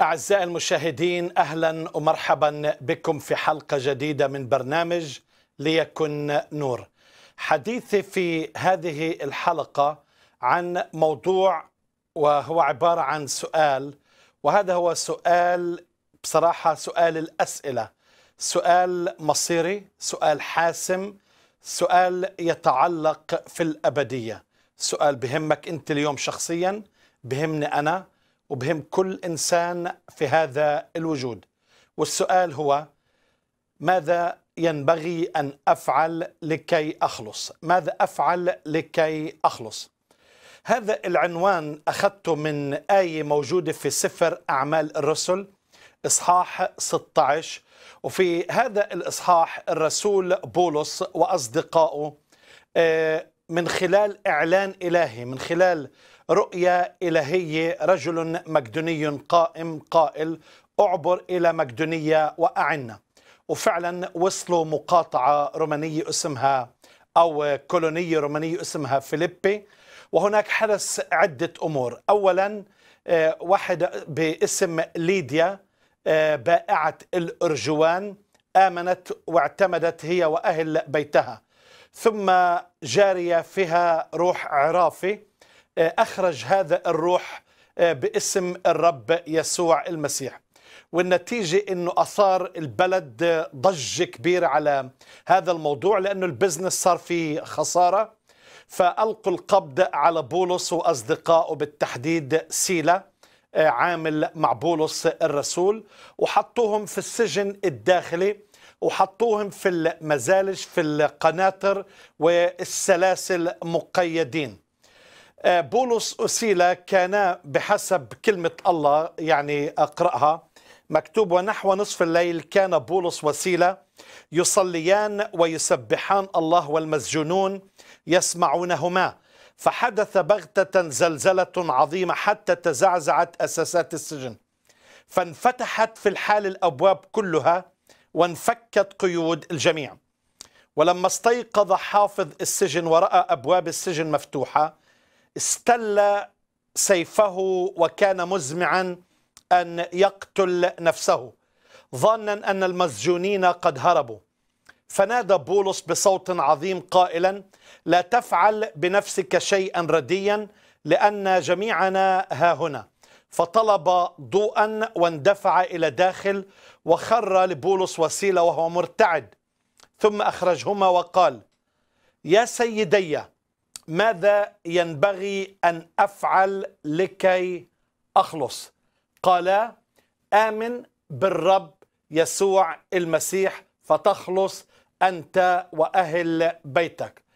أعزائي المشاهدين أهلا ومرحبا بكم في حلقة جديدة من برنامج ليكن نور حديثي في هذه الحلقة عن موضوع وهو عبارة عن سؤال وهذا هو سؤال بصراحة سؤال الأسئلة سؤال مصيري سؤال حاسم سؤال يتعلق في الأبدية سؤال بهمك أنت اليوم شخصيا بهمني أنا وبهم كل إنسان في هذا الوجود والسؤال هو ماذا ينبغي أن أفعل لكي أخلص ماذا أفعل لكي أخلص هذا العنوان أخذته من آية موجودة في سفر أعمال الرسل إصحاح 16 وفي هذا الإصحاح الرسول بولس وأصدقائه آه، من خلال إعلان إلهي من خلال رؤية إلهية رجل مقدوني قائم قائل أعبر إلى مقدونية وأعنا وفعلا وصلوا مقاطعة رومانية اسمها أو كولونية رومانية اسمها فيليبي وهناك حدث عدة أمور أولا آه، واحد باسم ليديا آه، بائعة الأرجوان آمنت واعتمدت هي وأهل بيتها ثم جارية فيها روح عرافي آه، أخرج هذا الروح آه، باسم الرب يسوع المسيح والنتيجة أنه أثار البلد ضجة كبيرة على هذا الموضوع لأنه البزنس صار فيه خسارة فألقوا القبض على بولس وأصدقائه بالتحديد سيلا عامل مع بولس الرسول وحطوهم في السجن الداخلي وحطوهم في المزالج في القناطر والسلاسل مقيدين آه، بولس وسيلا كان بحسب كلمة الله يعني أقرأها مكتوب ونحو نصف الليل كان بولس وسيلة يصليان ويسبحان الله والمسجونون يسمعونهما فحدث بغتة زلزلة عظيمة حتى تزعزعت أساسات السجن فانفتحت في الحال الأبواب كلها وانفكت قيود الجميع ولما استيقظ حافظ السجن ورأى أبواب السجن مفتوحة استل سيفه وكان مزمعا أن يقتل نفسه ظانا أن المسجونين قد هربوا فنادى بولس بصوت عظيم قائلا لا تفعل بنفسك شيئا رديا لأن جميعنا ها هنا فطلب ضوءا واندفع إلى داخل وخر لبولس وسيلة وهو مرتعد ثم أخرجهما وقال يا سيدي ماذا ينبغي أن أفعل لكي أخلص قال آمن بالرب يسوع المسيح فتخلص أنت وأهل بيتك